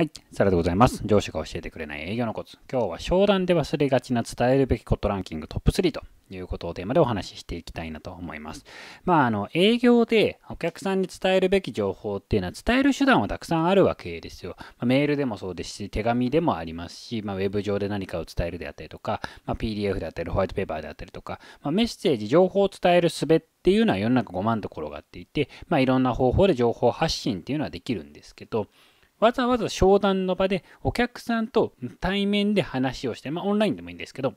はい、サラでございます。上司が教えてくれない営業のコツ。今日は商談で忘れがちな伝えるべきことランキングトップ3ということをテーマでお話ししていきたいなと思います。まあ、あの、営業でお客さんに伝えるべき情報っていうのは伝える手段はたくさんあるわけですよ。まあ、メールでもそうですし、手紙でもありますし、まあ、ウェブ上で何かを伝えるであったりとか、まあ、PDF であったり、ホワイトペーパーであったりとか、まあ、メッセージ、情報を伝える術ってっていうのは世の中5万と転がっていて、まあ、いろんな方法で情報発信っていうのはできるんですけど、わざわざ商談の場でお客さんと対面で話をして、まあ、オンラインでもいいんですけど、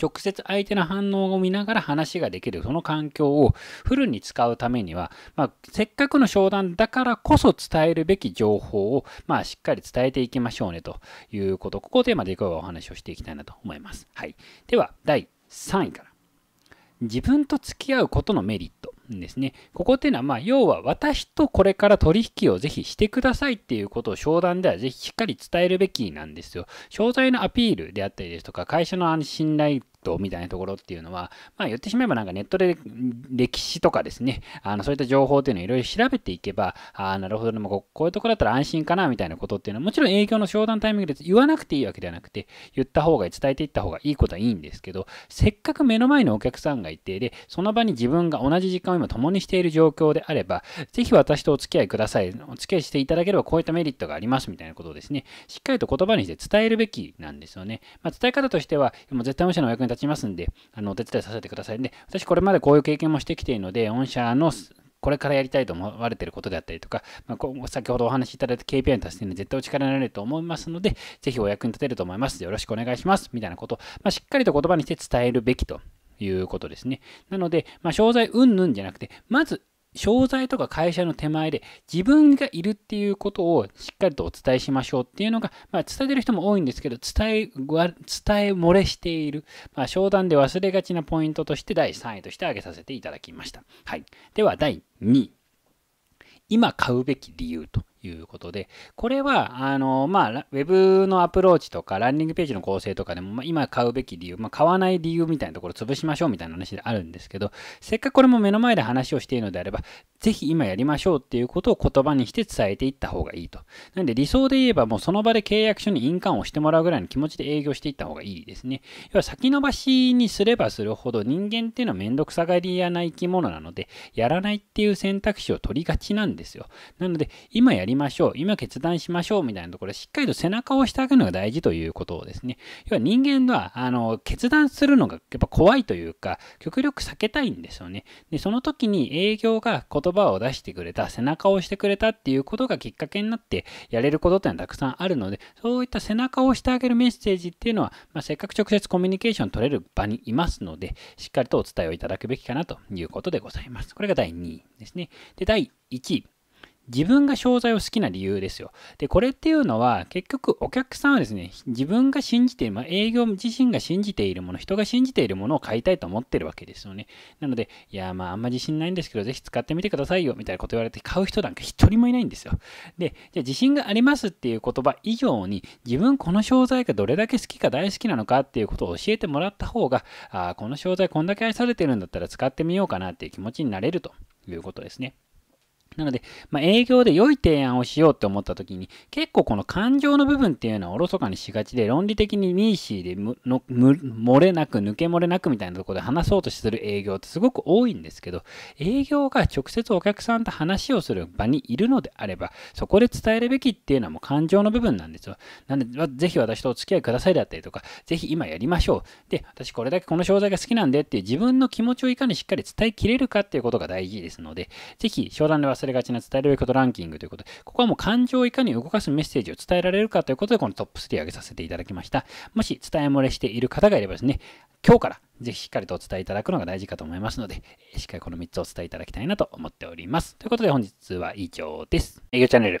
直接相手の反応を見ながら話ができるその環境をフルに使うためには、まあ、せっかくの商談だからこそ伝えるべき情報を、まあ、しっかり伝えていきましょうねということ、ここでまーマで今日はお話をしていきたいなと思います。はい、では、第3位から。自分と付き合うことのメリット。んですね。ここっていうのは、まあ、要は私とこれから取引をぜひしてくださいっていうことを商談ではぜひしっかり伝えるべきなんですよ。詳細のアピールであったりですとか、会社の信頼トみたいなところっていうのは、まあ言ってしまえばなんかネットで歴史とかですね、あのそういった情報っていうのをいろいろ調べていけば、ああ、なるほど、でもこういうところだったら安心かなみたいなことっていうのは、もちろん営業の商談タイミングで言わなくていいわけではなくて、言った方が、伝えていった方がいいことはいいんですけど、せっかく目の前のお客さんがいて、で、その場に自分が同じ時間を今共にしている状況であれば、ぜひ私とお付き合いください。お付き合いしていただければこういったメリットがありますみたいなことをですね、しっかりと言葉にして伝えるべきなんですよね。まあ、伝え方としては、もう絶対無視のお役に立立ちますんで、あの、お手伝いさせてくださいね。私、これまでこういう経験もしてきているので、御社のこれからやりたいと思われていることであったりとか、まあ、先ほどお話しいただいた KPI の達成に絶対お力になれると思いますので、ぜひお役に立てると思います。よろしくお願いします。みたいなこと、まあ、しっかりと言葉にして伝えるべきということですね。なので、まあ、商材云々じゃなくて、まず商材とか会社の手前で自分がいるっていうことをしっかりとお伝えしましょうっていうのが、まあ、伝えてる人も多いんですけど、伝え、伝え漏れしている、まあ、商談で忘れがちなポイントとして第3位として挙げさせていただきました。はい。では、第2位。今買うべき理由ということで、これは、あの、まあ、ウェブのアプローチとか、ランディングページの構成とかでも、まあ、今買うべき理由、まあ、買わない理由みたいなところ潰しましょうみたいな話であるんですけど、せっかくこれも目の前で話をしているのであれば、ぜひ今やりましょうっていうことを言葉にして伝えていった方がいいと。なんで理想で言えばもうその場で契約書に印鑑をしてもらうぐらいの気持ちで営業していった方がいいですね。要は先延ばしにすればするほど人間っていうのはめんどくさがりやな生き物なので、やらないっていう選択肢を取りがちなんですよ。なので、今やりりましょう。今決断しましょうみたいなところ、しっかりと背中を押してあげるのが大事ということをですね。要は人間は、あの、決断するのがやっぱ怖いというか、極力避けたいんですよね。で、その時に営業が言葉を出してくれた、背中を押してくれたっていうことがきっかけになってやれることってのはたくさんあるので、そういった背中を押してあげるメッセージっていうのは、まあ、せっかく直接コミュニケーション取れる場にいますので、しっかりとお伝えをいただくべきかなということでございます。これが第2位ですね。で、第1位。自分が商材を好きな理由ですよ。で、これっていうのは結局お客さんはですね、自分が信じている、まあ、営業自身が信じているもの、人が信じているものを買いたいと思ってるわけですよね。なので、いや、まああんま自信ないんですけど、ぜひ使ってみてくださいよ、みたいなこと言われて買う人なんか一人もいないんですよ。で、じゃあ自信がありますっていう言葉以上に、自分この商材がどれだけ好きか大好きなのかっていうことを教えてもらった方が、あこの商材こんだけ愛されてるんだったら使ってみようかなっていう気持ちになれるということですね。なので、まあ、営業で良い提案をしようって思った時に、結構この感情の部分っていうのはおろそかにしがちで、論理的にミーシーでむのむ漏れなく、抜け漏れなくみたいなところで話そうとする営業ってすごく多いんですけど、営業が直接お客さんと話をする場にいるのであれば、そこで伝えるべきっていうのはもう感情の部分なんですよ。なので、ぜひ私とお付き合いくださいだったりとか、ぜひ今やりましょう。で、私これだけこの商材が好きなんでっていう自分の気持ちをいかにしっかり伝えきれるかっていうことが大事ですので、ぜひ商談で忘れれがちな伝えるべきことランキングということで、ここはもう感情をいかに動かすメッセージを伝えられるかということで、このトップ3を挙げさせていただきました。もし伝え漏れしている方がいればですね、今日からぜひしっかりとお伝えいただくのが大事かと思いますので、しっかりこの3つをお伝えいただきたいなと思っております。ということで本日は以上です。営業チャンネル